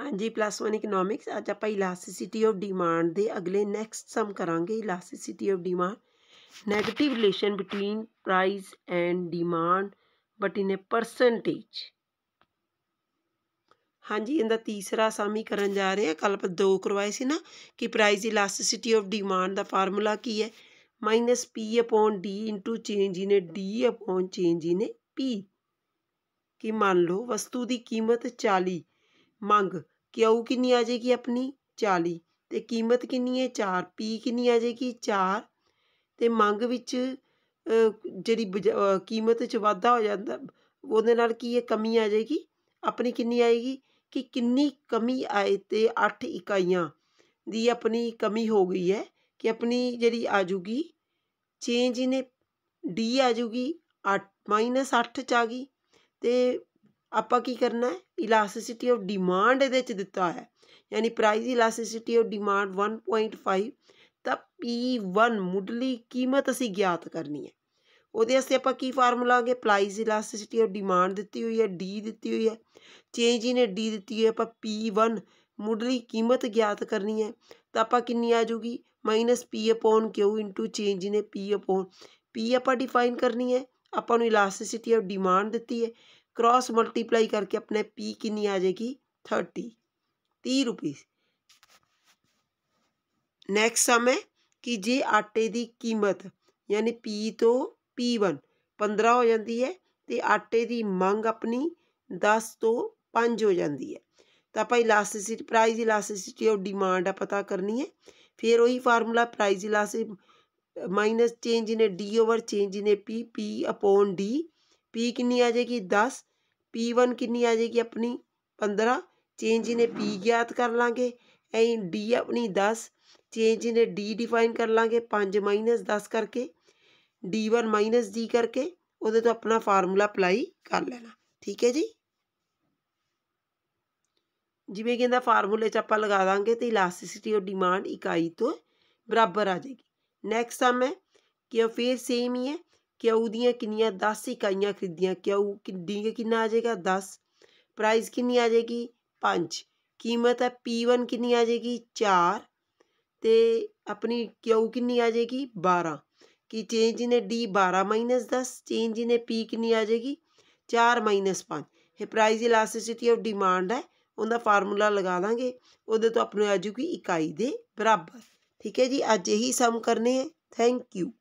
ਹਾਂਜੀ plus 1 economics ਅੱਜ ਆਪਾਂ ਇਲਾਸਟਿਸਿਟੀ ਆਫ ਡਿਮਾਂਡ ਦੇ ਅਗਲੇ ਨੈਕਸਟ ਸਮ ਕਰਾਂਗੇ elasticity of demand negative relation between price and demand but in a percentage ਹਾਂਜੀ ਇਹਦਾ ਤੀਸਰਾ ਸਮ ਹੀ ਕਰਨ ਜਾ ਰਹੇ ਆ ਕੱਲ ਆਪਾਂ ਦੋ ਕਰਵਾਏ ਸੀ ਨਾ ਕਿ ਪ੍ਰਾਈਸ ਇਲਾਸਟਿਸਿਟੀ ਆਫ ਡਿਮਾਂਡ ਦਾ ਫਾਰਮੂਲਾ ਕੀ ਹੈ minus P upon D into change in D upon change in P ਕਿ ਮੰਨ ਲਓ ਵਸਤੂ ਦੀ ਕੀਮਤ 40 ਮੰਗ ਕਿਉ ਕਿੰਨੀ ਆ ਜਾਏਗੀ ਆਪਣੀ 40 ਤੇ ਕੀਮਤ ਕਿੰਨੀ ਹੈ 4 ਪੀ ਕਿੰਨੀ ਆ ਜਾਏਗੀ 4 ਤੇ ਮੰਗ ਵਿੱਚ ਜਿਹੜੀ ਕੀਮਤ ਚ ਵਾਧਾ ਹੋ ਜਾਂਦਾ ਉਹਦੇ ਨਾਲ ਕੀ ਹੈ ਕਮੀ ਆ ਜਾਏਗੀ ਆਪਣੀ ਕਿੰਨੀ ਆਏਗੀ ਕਿ ਕਿੰਨੀ ਕਮੀ ਆਏ ਤੇ 8 ਇਕਾਈਆਂ ਦੀ ਆਪਣੀ ਕਮੀ ਹੋ ਗਈ ਹੈ ਕਿ ਆਪਣੀ ਜਿਹੜੀ ਆ ਜੂਗੀ ਚੇਂਜ ਇਨ ਡੀ ਆ ਜੂਗੀ 8 8 ਚ ਆ ਗਈ ਤੇ ਆਪਾਂ ਕੀ ਕਰਨਾ ਹੈ ਇਲਾਸਟਿਸਿਟੀ ਆਫ ਡਿਮਾਂਡ ਇਹਦੇ ਚ ਦਿੱਤਾ ਹੈ ਯਾਨੀ ਪ੍ਰਾਈਸ ਇਲਾਸਟਿਸਿਟੀ ਆਫ ਡਿਮਾਂਡ 1.5 ਤਾਂ P1 ਮੁੱਢਲੀ ਕੀਮਤ ਅਸੀਂ ਗਿਆਤ ਕਰਨੀ ਹੈ ਉਹਦੇ ਵਾਸਤੇ ਆਪਾਂ ਕੀ ਫਾਰਮੂਲਾ ਅਗੇ ਪ੍ਰਾਈਸ ਇਲਾਸਟਿਸਿਟੀ ਆਫ ਡਿਮਾਂਡ ਦਿੱਤੀ ਹੋਈ ਹੈ D ਦਿੱਤੀ ਹੋਈ ਹੈ ਚੇਂਜ ਇਨ D ਦਿੱਤੀ ਹੋਈ ਹੈ ਆਪਾਂ P1 ਮੁੱਢਲੀ ਕੀਮਤ ਗਿਆਤ ਕਰਨੀ ਹੈ ਤਾਂ ਆਪਾਂ ਕਿੰਨੀ ਆ ਜਾਊਗੀ -p upon q into change in p upon p ਆਪਾਂ ਡਿਫਾਈਨ ਕਰਨੀ ਹੈ ਆਪਾਂ ਨੂੰ ਇਲਾਸਟਿਸਿਟੀ ਆਫ ਡਿਮਾਂਡ ਦਿੱਤੀ ਹੈ ਕ੍ਰਾਸ ਮਲਟੀਪਲਾਈ ਕਰਕੇ ਆਪਣੇ ਪੀ ਕਿੰਨੀ ਆ ਜਾਏਗੀ 30 30 ਰੁਪਏ ਨੈਕਸਟ ਸਮ ਹੈ ਕਿ ਜੇ ਆਟੇ ਦੀ ਕੀਮਤ ਯਾਨੀ ਪੀ ਤੋਂ P1 15 ਹੋ ਜਾਂਦੀ ਹੈ ਤੇ ਆਟੇ ਦੀ ਮੰਗ ਆਪਣੀ 10 ਤੋਂ 5 ਹੋ ਜਾਂਦੀ ਹੈ ਤਾਂ ਆਪਾਂ elasticity price elasticity of demand ਆ ਪਤਾ ਕਰਨੀ ਹੈ ਫਿਰ ਉਹੀ formula price elastic minus change in D over change in P P upon D P ਕਿੰਨੀ ਆ ਜਾਏਗੀ 10 P1 ਕਿੰਨੀ ਆ ਜਾਏਗੀ ਆਪਣੀ 15 ਚੇਂਜ ਇਨ P ਗਿਆਤ ਕਰ ਲਾਂਗੇ ਐਂ D ਆਪਣੀ 10 ਚੇਂਜ ਇਨ D ਡਿਫਾਈਨ ਕਰ ਲਾਂਗੇ 5 10 ਕਰਕੇ D1 D ਕਰਕੇ ਉਹਦੇ ਤੋਂ ਆਪਣਾ ਫਾਰਮੂਲਾ ਅਪਲਾਈ ਕਰ ਲੈਣਾ ਠੀਕ ਹੈ ਜੀ ਜਿਵੇਂ ਇਹਦਾ ਫਾਰਮੂਲੇ 'ਚ ਆਪਾਂ ਲਗਾ ਦਾਂਗੇ ਤੇ ਇਲਾਸਟਿਸਿਟੀ ਔਰ ਡਿਮਾਂਡ ਇਕਾਈ ਤੋਂ ਬਰਾਬਰ ਆ ਜਾਏਗੀ ਨੈਕਸਟ ਸਮ ਹੈ ਕਿ ਉਹ ਫੇਰ ਸੇਮ ਹੀ ਹੈ ਕਿਉ ਦੀਆਂ ਕਿੰਨੀਆਂ 10 ਇਕਾਈਆਂ ਖਰੀਦੀਆਂ ਕਿਉ ਕਿੰਨੀ ਕਿੰਨਾ ਆ ਜਾਏਗਾ 10 ਪ੍ਰਾਈਸ ਕਿੰਨੀ ਆ ਜਾਏਗੀ 5 ਕੀਮਤ ਹੈ P1 ਕਿੰਨੀ ਆ ਜਾਏਗੀ 4 ਤੇ ਆਪਣੀ ਕਿਉ ਕਿੰਨੀ ਆ ਜਾਏਗੀ 12 ਕਿ change in D 12 10 change in P ਕਿੰਨੀ ਆ ਜਾਏਗੀ 4 5 ਇਹ ਪ੍ਰਾਈਸ ਇਲਾਸਟਿਸਿਟੀ ਆਫ ਡਿਮਾਂਡ ਹੈ ਉਹਦਾ ਫਾਰਮੂਲਾ ਲਗਾ ਦਾਂਗੇ ਉਹਦੇ ਤੋਂ ਆਪਣੇ ਆਜੂ ਕੀ ਇਕਾਈ ਦੇ ਬਰਾਬਰ ਠੀਕ ਹੈ ਜੀ ਅੱਜ ਇਹੀ ਸਮ ਕਰਨੇ ਹੈ ਥੈਂਕ ਯੂ